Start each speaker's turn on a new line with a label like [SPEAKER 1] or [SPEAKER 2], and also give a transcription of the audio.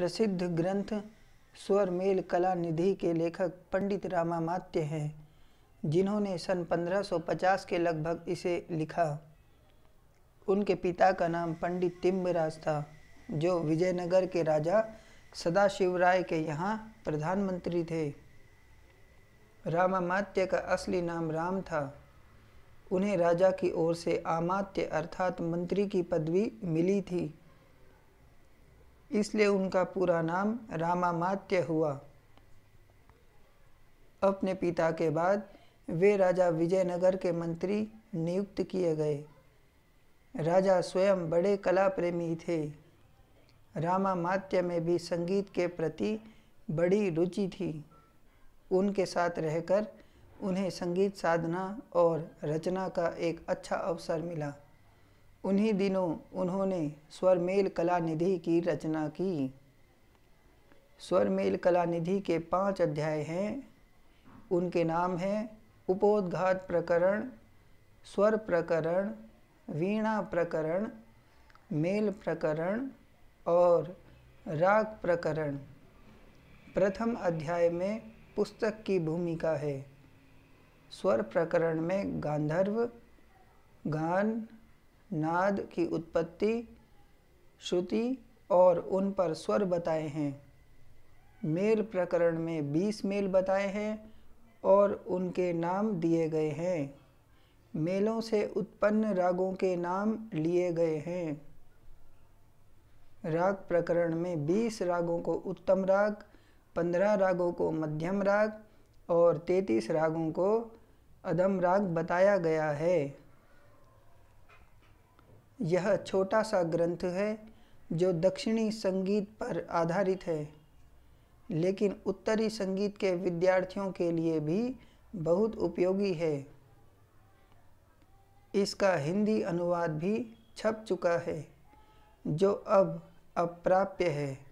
[SPEAKER 1] प्रसिद्ध ग्रंथ स्वरमेल कला निधि के लेखक पंडित रामामात्य हैं जिन्होंने सन 1550 के लगभग इसे लिखा उनके पिता का नाम पंडित तिम्बराज था जो विजयनगर के राजा सदाशिवराय के यहाँ प्रधानमंत्री थे रामामात्य का असली नाम राम था उन्हें राजा की ओर से आमात्य अर्थात मंत्री की पदवी मिली थी इसलिए उनका पूरा नाम रामामात्य हुआ अपने पिता के बाद वे राजा विजयनगर के मंत्री नियुक्त किए गए राजा स्वयं बड़े कला प्रेमी थे रामामात्य में भी संगीत के प्रति बड़ी रुचि थी उनके साथ रहकर उन्हें संगीत साधना और रचना का एक अच्छा अवसर मिला उन्हीं दिनों उन्होंने स्वरमेल कला निधि की रचना की स्वरमेल कला निधि के पांच अध्याय हैं उनके नाम हैं उपोदघात प्रकरण स्वर प्रकरण वीणा प्रकरण मेल प्रकरण और राग प्रकरण प्रथम अध्याय में पुस्तक की भूमिका है स्वर प्रकरण में गांधर्व गान नाद की उत्पत्ति श्रुति और उन पर स्वर बताए हैं मेल प्रकरण में बीस मेल बताए हैं और उनके नाम दिए गए हैं मेलों से उत्पन्न रागों के नाम लिए गए हैं राग प्रकरण में बीस रागों को उत्तम राग पंद्रह रागों को मध्यम राग और तैतीस रागों को अधम राग बताया गया है यह छोटा सा ग्रंथ है जो दक्षिणी संगीत पर आधारित है लेकिन उत्तरी संगीत के विद्यार्थियों के लिए भी बहुत उपयोगी है इसका हिंदी अनुवाद भी छप चुका है जो अब अप्राप्य है